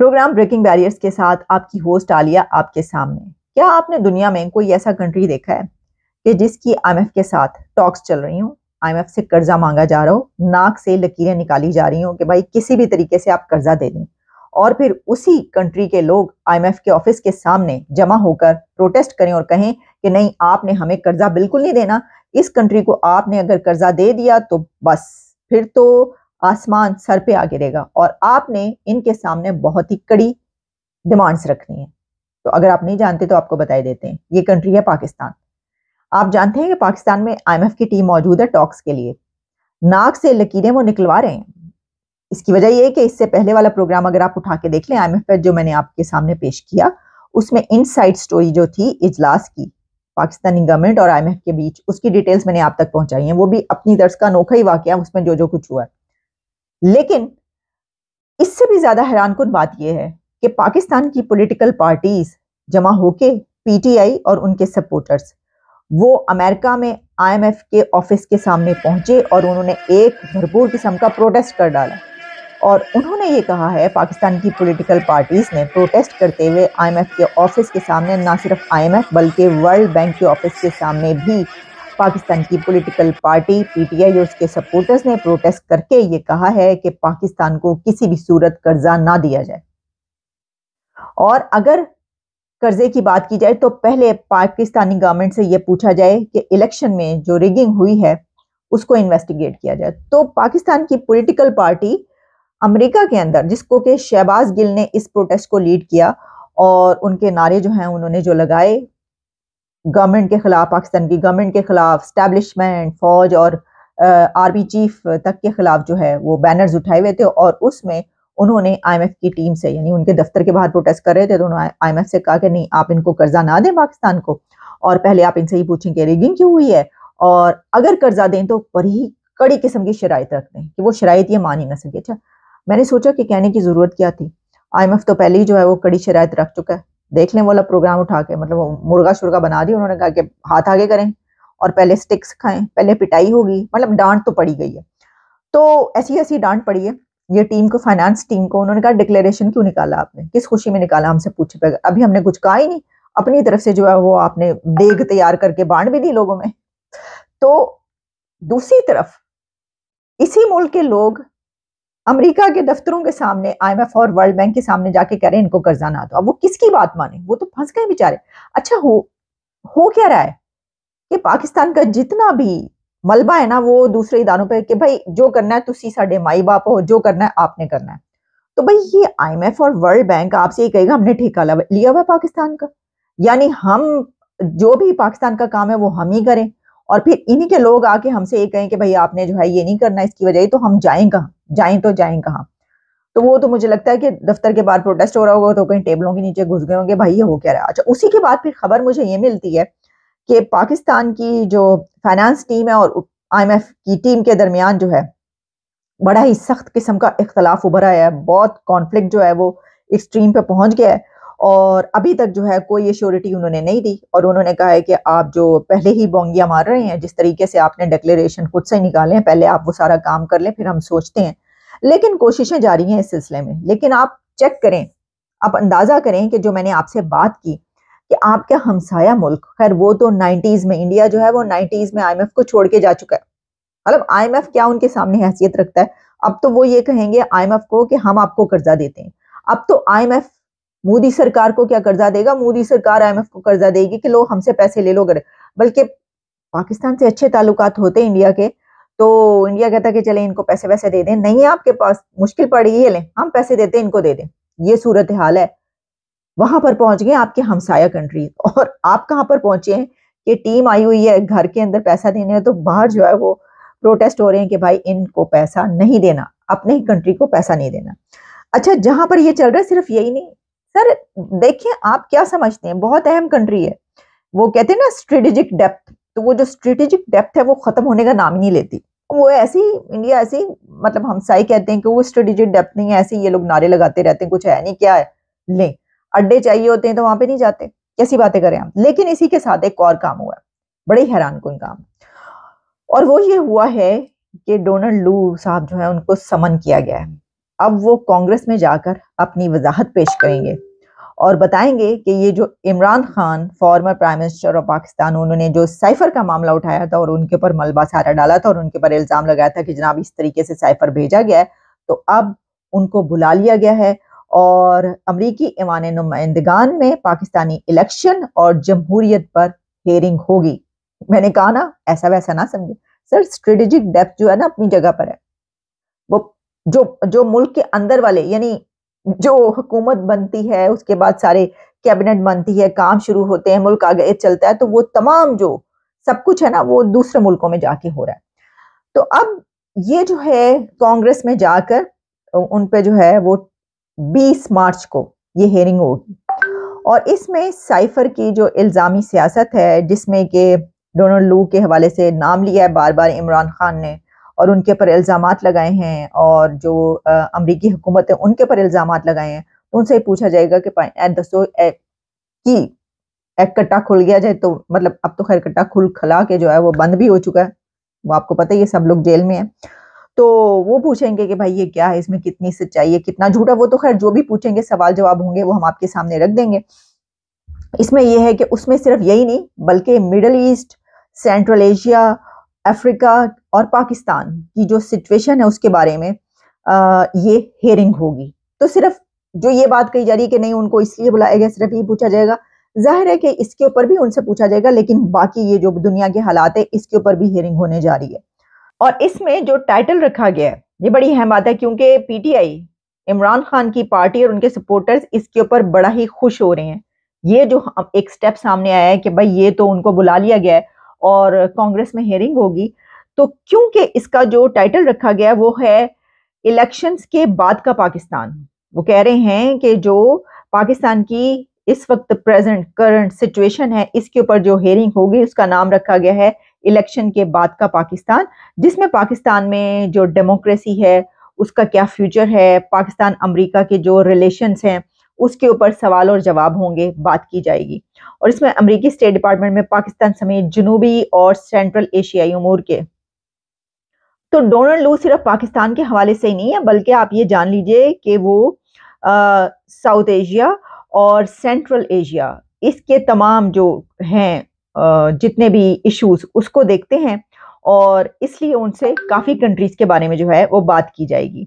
programme breaking barriers के साथ आपकी होस्ट आलिया आपके सामने क्या आपने दुनिया में कोई ऐसा कंट्री देखा है कि जिसकी आईएमएफ के साथ टॉक्स चल रही हूँ आईएमएफ से कर्जा मांगा जा रहा हो नाक से लकीरें निकाली जा रही हों कि भाई किसी भी तरीके से आप कर्जा दे दें और फिर उसी कंट्री के लोग आईएमएफ के ऑफिस के सामने जमा होकर प्रोटेस्ट करें और कहें कि नहीं आपने हमें कर्जा बिल्कुल नहीं देना इस कंट्री को आपने अगर कर्जा दे दिया तो बस फिर तो आसमान सर पे आ गिरेगा और आपने इनके सामने बहुत ही कड़ी डिमांड्स रखनी है तो अगर आप नहीं जानते तो आपको बताई देते हैं ये कंट्री है पाकिस्तान आप जानते हैं कि पाकिस्तान में आई की टीम मौजूद है टॉक्स के लिए नाक से लकीरें वो निकलवा रहे हैं इसकी वजह यह है कि इससे पहले वाला प्रोग्राम अगर आप उठा के देख लें एम पर जो मैंने आपके सामने पेश किया उसमें साइड स्टोरी जो थी इजलास की पाकिस्तानी गवर्नमेंट और एफ के बीच उसकी डिटेल्स मैंने आप तक पहुंचाई हैं वो भी अपनी दर्ज का अनोखा ही वाक्य उसमें जो जो कुछ हुआ है लेकिन इससे भी ज्यादा हैरान कन बात यह है कि पाकिस्तान की पॉलिटिकल पार्टीज जमा होके पीटीआई और उनके सपोर्टर्स वो अमेरिका में आईएमएफ के ऑफिस के सामने पहुंचे और उन्होंने एक भरपूर किस्म का प्रोटेस्ट कर डाला और उन्होंने ये कहा है पाकिस्तान की पॉलिटिकल पार्टीज़ ने प्रोटेस्ट करते हुए आईएमएफ के ऑफिस के सामने ना सिर्फ आईएमएफ बल्कि वर्ल्ड बैंक के ऑफिस के सामने भी पाकिस्तान की पॉलिटिकल पार्टी पीटीआई और उसके सपोर्टर्स ने प्रोटेस्ट करके ये कहा है कि पाकिस्तान को किसी भी सूरत कर्जा ना दिया जाए और अगर कर्जे की बात की जाए तो पहले पाकिस्तानी गवर्नमेंट से ये पूछा जाए कि इलेक्शन में जो रिगिंग हुई है उसको इन्वेस्टिगेट किया जाए तो पाकिस्तान की पोलिटिकल पार्टी अमरीका के अंदर जिसको कि शहबाज गिल ने इस प्रोटेस्ट को लीड किया और उनके नारे जो हैं उन्होंने जो लगाए गवर्नमेंट के ख़िलाफ़ पाकिस्तान की गवर्नमेंट के ख़िलाफ़ स्टैब्लिशमेंट फ़ौज और आर्मी चीफ तक के ख़िलाफ़ जो है वो बैनर्स उठाए हुए थे और उसमें उन्होंने आईएमएफ की टीम से यानी उनके दफ्तर के बाहर प्रोटेस्ट कर रहे थे तो उन्होंने आई से कहा कि नहीं आप इनको कर्जा ना दें पाकिस्तान को और पहले आप इनसे ही पूछें कि रिगिंग क्यों हुई है और अगर कर्जा दें तो बड़ी कड़ी किस्म की शराय रख दें कि वो शराइत ये मान ही ना सके अच्छा मैंने सोचा कि कहने की ज़रूरत क्या थी आई तो पहले ही जो है वो कड़ी शराय रख चुका है देख लें वाला प्रोग्राम उठा के मतलब मुर्गा शुर्गा बना दिया उन्होंने कहा कि हाथ आगे करें और पहले स्टिक्स खाएं पहले पिटाई होगी मतलब डांट तो पड़ी गई है तो ऐसी ऐसी डांट पड़ी है ये टीम को फाइनेंस टीम को उन्होंने कहा डिक्लेरेशन क्यों निकाला आपने किस खुशी में निकाला हमसे पूछे पे अभी हमने कुछ कहा ही नहीं अपनी तरफ से जो है वो आपने देग तैयार करके बांट भी दी लोगों में तो दूसरी तरफ इसी मुल्क के लोग अमेरिका के दफ्तरों के सामने आईएमएफ और वर्ल्ड बैंक के सामने जाके कह रहे हैं इनको कर्जा ना दो अब वो किसकी बात माने वो तो फंस गए बेचारे अच्छा हो हो क्या रहा है कि पाकिस्तान का जितना भी मलबा है ना वो दूसरे इदारों पर कि भाई जो करना है तुसी साढ़े माई बाप हो जो करना है आपने करना है तो भाई ये आईएमएफ और वर्ल्ड बैंक आपसे ये कहेगा हमने ठेका लिया हुआ पाकिस्तान का यानी हम जो भी पाकिस्तान का काम है वो हम ही करें और फिर इन्हीं के लोग आके हमसे ये कहें कि भाई आपने जो है ये नहीं करना इसकी वजह तो हम जाए कहाँ जाए तो जाए कहाँ तो वो तो मुझे लगता है कि दफ्तर के बाहर प्रोटेस्ट हो रहा होगा तो कहीं टेबलों के नीचे घुस गए होंगे भाई ये हो क्या रहा है अच्छा उसी के बाद फिर खबर मुझे ये मिलती है कि पाकिस्तान की जो फाइनेंस टीम है और आईएमएफ की टीम के दरमियान जो है बड़ा ही सख्त किस्म का इख्तलाफ उभरा है बहुत कॉन्फ्लिक्ट जो है वो एक्सट्रीम पे पहुंच गया है और अभी तक जो है कोई ये श्योरिटी उन्होंने नहीं दी और उन्होंने कहा है कि आप जो पहले ही बोंगियाँ मार रहे हैं जिस तरीके से आपने डिक्लेरेशन खुद से निकाले हैं पहले आप वो सारा काम कर लें फिर हम सोचते हैं लेकिन कोशिशें जारी हैं इस सिलसिले में लेकिन आप चेक करें आप अंदाज़ा करें कि जो मैंने आपसे बात की कि आपके हमसाया मुल्क खैर वो तो नाइन्टीज में इंडिया जो है वो नाइन्टीज़ में आई को छोड़ के जा चुका है मतलब आई क्या उनके सामने हैसियत रखता है अब तो वो ये कहेंगे आई को कि हम आपको कर्जा देते हैं अब तो आई मोदी सरकार को क्या कर्जा देगा मोदी सरकार आईएमएफ को कर्जा देगी कि लो हमसे पैसे ले लो अगर बल्कि पाकिस्तान से अच्छे ताल्लुकात होते इंडिया के तो इंडिया कहता कि चले इनको पैसे वैसे दे दें नहीं आपके पास मुश्किल पड़ गई है लें हम पैसे देते इनको दे दें ये सूरत हाल है वहां पर पहुंच गए आपके हमसाया कंट्री और आप कहाँ पर पहुंचे हैं कि टीम आई हुई है घर के अंदर पैसा देने है तो बाहर जो है वो प्रोटेस्ट हो रहे हैं कि भाई इनको पैसा नहीं देना अपने ही कंट्री को पैसा नहीं देना अच्छा जहां पर ये चल रहा है सिर्फ यही नहीं सर देखिए आप क्या समझते हैं बहुत अहम कंट्री है वो कहते हैं ना स्ट्रेटेजिक डेप्थ तो वो जो स्ट्रेटेजिक डेप्थ है वो खत्म होने का नाम ही नहीं लेती वो ऐसी इंडिया ऐसी मतलब हम साई कहते हैं कि वो स्ट्रेटेजिक डेप्थ नहीं है ऐसे ये लोग नारे लगाते रहते हैं कुछ है नहीं क्या है नहीं अड्डे चाहिए होते हैं तो वहां पे नहीं जाते कैसी बातें करें हम लेकिन इसी के साथ एक और काम हुआ बड़े हैरान कोई काम और वो ये हुआ है कि डोनाल्ड लू साहब जो है उनको समन किया गया है अब वो कांग्रेस में जाकर अपनी वजाहत पेश करेंगे और बताएंगे कि ये जो Imran Khan former prime minister of Pakistan उन्होंने जो साइफर का मामला उठाया था और उनके ऊपर मलबा सारा डाला था और उनके ऊपर इल्ज़ाम लगाया था कि जनाब इस तरीके से साइफर भेजा गया है तो अब उनको बुला लिया गया है और अमरीकी ईवान नुमाइंदगान में पाकिस्तानी इलेक्शन और जमहूरियत पर हेयरिंग होगी मैंने कहा ना ऐसा वैसा ना समझे सर स्ट्रेटेजिक डेप्थ जो है ना अपनी जगह पर है वो जो जो मुल्क के अंदर वाले यानी जो हुकूमत बनती है उसके बाद सारे कैबिनेट बनती है काम शुरू होते हैं मुल्क आगे चलता है तो वो तमाम जो सब कुछ है ना वो दूसरे मुल्कों में जाके हो रहा है तो अब ये जो है कांग्रेस में जाकर उन पे जो है वो 20 मार्च को ये हेयरिंग होगी और इसमें साइफर की जो इल्ज़ामी सियासत है जिसमें कि डोनाल्ड लू के हवाले से नाम लिया है बार बार इमरान खान ने और उनके पर इल्ज़ाम लगाए हैं और जो अमरीकी हुकूमत है उनके पर इल्ज़ाम लगाए हैं तो उनसे पूछा जाएगा कि दसो की एक कट्टा खुल गया जाए तो मतलब अब तो खैर कट्टा खुल खला के जो है वो बंद भी हो चुका है वो आपको पता ही है सब लोग जेल में है तो वो पूछेंगे कि भाई ये क्या है इसमें कितनी सच्चाई है कितना झूठ है वो तो खैर जो भी पूछेंगे सवाल जवाब होंगे वो हम आपके सामने रख देंगे इसमें यह है कि उसमें सिर्फ यही नहीं बल्कि Middle East Central Asia Africa और पाकिस्तान की जो सिचुएशन है उसके बारे में आ, ये हेयरिंग होगी तो सिर्फ जो ये बात कही जा रही है कि नहीं उनको इसलिए बुलाया गया सिर्फ ये पूछा जाएगा जाहिर है कि इसके ऊपर भी उनसे पूछा जाएगा लेकिन बाकी ये जो दुनिया के हालात है इसके ऊपर भी हेयरिंग होने जा रही है और इसमें जो टाइटल रखा गया है ये बड़ी अहम बात है क्योंकि पीटीआई इमरान खान की पार्टी और उनके सपोर्टर्स इसके ऊपर बड़ा ही खुश हो रहे हैं ये जो एक स्टेप सामने आया है कि भाई ये तो उनको बुला लिया गया है और कांग्रेस में हेयरिंग होगी तो क्योंकि इसका जो टाइटल रखा गया वो है इलेक्शंस के बाद का पाकिस्तान वो कह रहे हैं कि जो पाकिस्तान की इस वक्त प्रेजेंट करंट सिचुएशन है इसके ऊपर जो हेयरिंग होगी उसका नाम रखा गया है इलेक्शन के बाद का पाकिस्तान जिसमें पाकिस्तान में जो डेमोक्रेसी है उसका क्या फ्यूचर है पाकिस्तान अमेरिका के जो रिलेशंस हैं उसके ऊपर सवाल और जवाब होंगे बात की जाएगी और इसमें अमरीकी स्टेट डिपार्टमेंट में पाकिस्तान समेत जनूबी और सेंट्रल एशियाई उमूर के तो डोनल्ड लू सिर्फ पाकिस्तान के हवाले से ही नहीं है बल्कि आप ये जान लीजिए कि वो साउथ एशिया और सेंट्रल एशिया इसके तमाम जो हैं जितने भी इश्यूज उसको देखते हैं और इसलिए उनसे काफ़ी कंट्रीज़ के बारे में जो है वो बात की जाएगी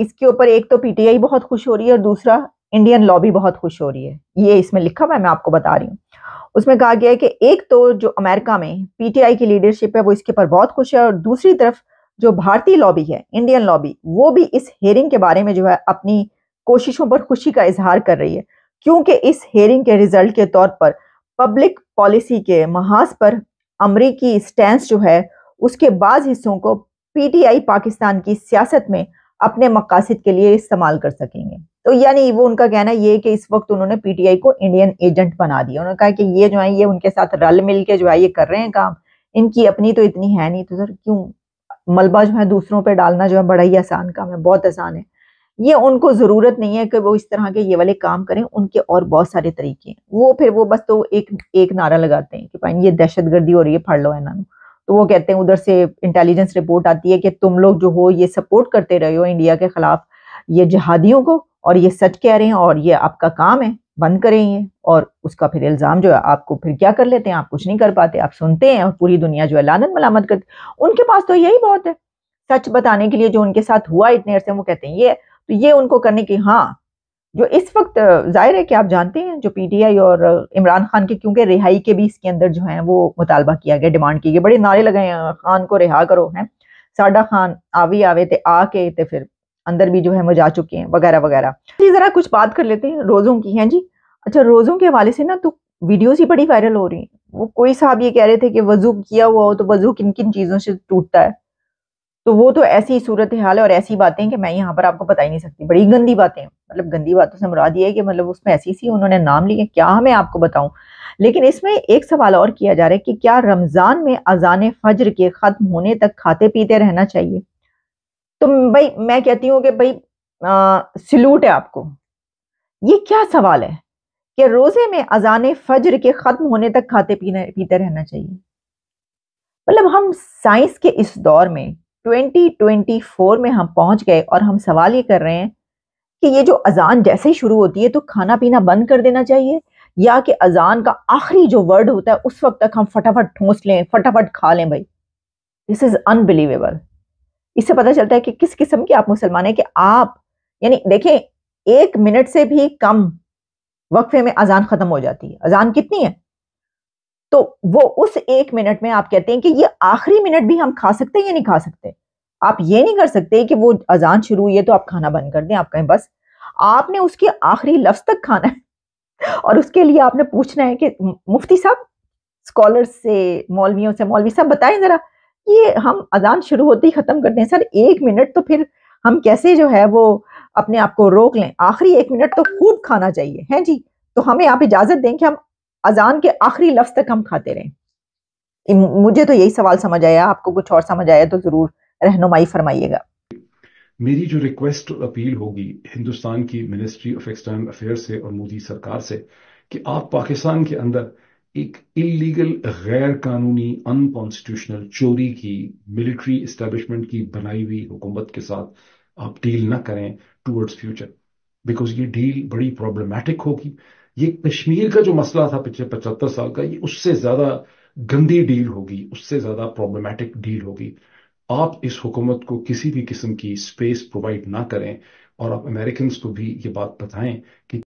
इसके ऊपर एक तो पीटीआई बहुत खुश हो रही है और दूसरा इंडियन लॉबी बहुत खुश हो रही है ये इसमें लिखा हुआ है मैं आपको बता रही हूँ उसमें कहा गया है कि एक तो जो अमेरिका में पीटीआई की लीडरशिप है वो इसके पर बहुत खुश है और दूसरी तरफ जो भारतीय लॉबी है इंडियन लॉबी वो भी इस हेयरिंग के बारे में जो है अपनी कोशिशों पर खुशी का इजहार कर रही है क्योंकि इस हेयरिंग के रिजल्ट के तौर पर पब्लिक पॉलिसी के महाज पर अमरीकी स्टैंड जो है उसके बाद हिस्सों को पीटीआई पाकिस्तान की सियासत में अपने मकासद के लिए इस्तेमाल कर सकेंगे तो यानी वो उनका कहना ये कि इस वक्त उन्होंने पीटीआई को इंडियन एजेंट बना दिया उन्होंने कहा कि ये जो है ये उनके साथ रल मिल के जो है ये कर रहे हैं काम इनकी अपनी तो इतनी है नहीं तो सर क्यों मलबा जो है दूसरों पर डालना जो है बड़ा ही आसान काम है बहुत आसान है ये उनको ज़रूरत नहीं है कि वो इस तरह के ये वाले काम करें उनके और बहुत सारे तरीके हैं वो फिर वो बस तो एक एक नारा लगाते हैं कि भाई ये दहशत गर्दी हो रही है फड़ लो इन्होंने तो वो कहते हैं उधर से इंटेलिजेंस रिपोर्ट आती है कि तुम लोग जो हो ये सपोर्ट करते रहे हो इंडिया के खिलाफ ये जहादियों को और ये सच कह रहे हैं और ये आपका काम है बंद करें ये और उसका फिर इल्ज़ाम जो है आपको फिर क्या कर लेते हैं आप कुछ नहीं कर पाते आप सुनते हैं और पूरी दुनिया जो है लानत मलामत करती उनके पास तो यही बहुत है सच बताने के लिए जो उनके साथ हुआ इतने अरसे वो कहते हैं ये तो ये उनको करने की हाँ जो इस वक्त जाहिर है कि आप जानते हैं जो पीटीआई और इमरान खान के क्योंकि रिहाई के भी इसके अंदर जो है वो मुतालबा किया गया डिमांड की गई बड़े नारे लगाए खान को रिहा करो है साडा खान आवी आवे ते आके ते फिर अंदर भी जो है वो जा चुके हैं वगैरह वगैरह जी ज़रा कुछ बात कर लेते हैं रोज़ों की हैं जी अच्छा रोज़ों के हवाले से ना तो वीडियोज़ ही बड़ी वायरल हो रही है वो कोई साहब ये कह रहे थे कि वजू किया हुआ हो तो वजू किन किन चीज़ों से टूटता है तो वो तो ऐसी सूरत हाल है और ऐसी बातें कि मैं यहाँ पर आपको बता ही नहीं सकती बड़ी गंदी बातें मतलब गंदी बातों से मुराद ये है कि मतलब उसमें ऐसी सी उन्होंने नाम लिए क्या मैं आपको बताऊं लेकिन इसमें एक सवाल और किया जा रहा है कि क्या रमज़ान में अजान फजर के ख़त्म होने तक खाते पीते रहना चाहिए तो भाई मैं कहती हूँ कि भाई सल्यूट है आपको ये क्या सवाल है कि रोज़े में अजान फजर के ख़त्म होने तक खाते पीने पीते रहना चाहिए मतलब हम साइंस के इस दौर में 2024 में हम पहुंच गए और हम सवाल ये कर रहे हैं कि ये जो अजान जैसे ही शुरू होती है तो खाना पीना बंद कर देना चाहिए या कि अजान का आखिरी जो वर्ड होता है उस वक्त तक हम फटाफट ठोस लें फटाफट खा लें भाई दिस इज़ अनबिलीवेबल इससे पता चलता है कि किस किस्म के आप मुसलमान हैं कि आप यानी देखें एक मिनट से भी कम वक्फे में अजान ख़त्म हो जाती है अजान कितनी है तो वो उस एक मिनट में आप कहते हैं कि ये आखिरी मिनट भी हम खा सकते हैं या नहीं खा सकते आप ये नहीं कर सकते कि वो अजान शुरू हुई है तो आप खाना बंद कर दें आप कहें बस आपने उसके आखिरी लफ्ज तक खाना है और उसके लिए आपने पूछना है कि मुफ्ती साहब स्कॉलर से मौलवियों से मौलवी साहब बताएं ज़रा ये हम अजान शुरू होते ही ख़त्म कर दें सर एक मिनट तो फिर हम कैसे जो है वो अपने आप को रोक लें आखिरी एक मिनट तो खूब खाना चाहिए हैं जी तो हमें आप इजाज़त दें कि हम अजान के आखिरी लफ्ज़ तक हम खाते रहें मुझे तो यही सवाल समझ आया आपको कुछ और समझ आया तो ज़रूर रहनुमाई फरमाइएगा मेरी जो रिक्वेस्ट अपील होगी हिंदुस्तान की मिनिस्ट्री ऑफ एक्सटर्नल अफेयर से और मोदी सरकार से कि आप पाकिस्तान के अंदर एक इलीगल गैर कानूनी अनकॉन्स्टिट्यूशनल चोरी की मिलिट्री इस्टेब्लिशमेंट की बनाई हुई हुकूमत के साथ आप डील ना करें टूवर्ड्स फ्यूचर बिकॉज ये डील बड़ी प्रॉब्लमेटिक होगी ये कश्मीर का जो मसला था पिछले पचहत्तर साल का ये उससे ज्यादा गंदी डील होगी उससे ज्यादा प्रॉब्लमेटिक डील होगी आप इस हुकूमत को किसी भी किस्म की स्पेस प्रोवाइड ना करें और आप अमेरिकन को भी ये बात बताएं कि